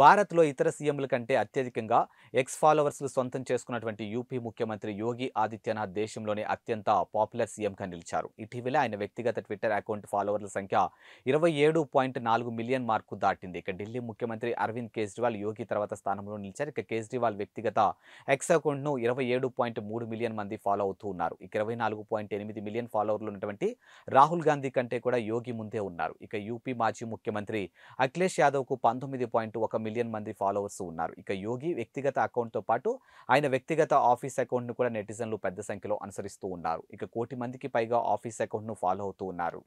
భారత్లో ఇతర సీఎంల కంటే అత్యధికంగా ఎక్స్ ఫాలోవర్స్లు సొంతం చేసుకున్నటువంటి యూపీ ముఖ్యమంత్రి యోగి ఆదిత్యనాథ్ దేశంలోనే అత్యంత పాపులర్ సీఎంగా నిలిచారు ఇటీవల ఆయన వ్యక్తిగత ట్విట్టర్ అకౌంట్ ఫాలోవర్ల సంఖ్య ఇరవై ఏడు పాయింట్ నాలుగు మిలియన్ మార్కు దాటింది ఇక ఢిల్లీ ముఖ్యమంత్రి అరవింద్ కేజ్రీవాల్ యోగి తర్వాత స్థానంలో నిలిచారు ఇక కేజ్రీవాల్ వ్యక్తిగత ఎక్స్ అకౌంట్ను ఇరవై ఏడు పాయింట్ మూడు మిలియన్ మంది ఫాలో అవుతూ ఉన్నారు ఇక ఇరవై నాలుగు పాయింట్ ఎనిమిది మిలియన్ ఫాలోవర్లు ఉన్నటువంటి రాహుల్ గాంధీ కంటే కూడా యోగి ముందే ఉన్నారు ఇక యూపీ మాజీ ముఖ్యమంత్రి అఖిలేష్ యాదవ్కు పంతొమ్మిది పాయింట్ ఒక మిలియన్ మంది ఫాలోవర్స్ ఉన్నారు ఇక యోగి వ్యక్తిగత అకౌంట్తో పాటు ఆయన వ్యక్తిగత ఆఫీస్ అకౌంట్ను కూడా నెటిజన్లు పెద్ద సంఖ్యలో అనుసరిస్తూ ఉన్నారు ఇక కోటి మందికి పైగా ఆఫీస్ అకౌంట్ను ఫాలో అవుతూ ఉన్నారు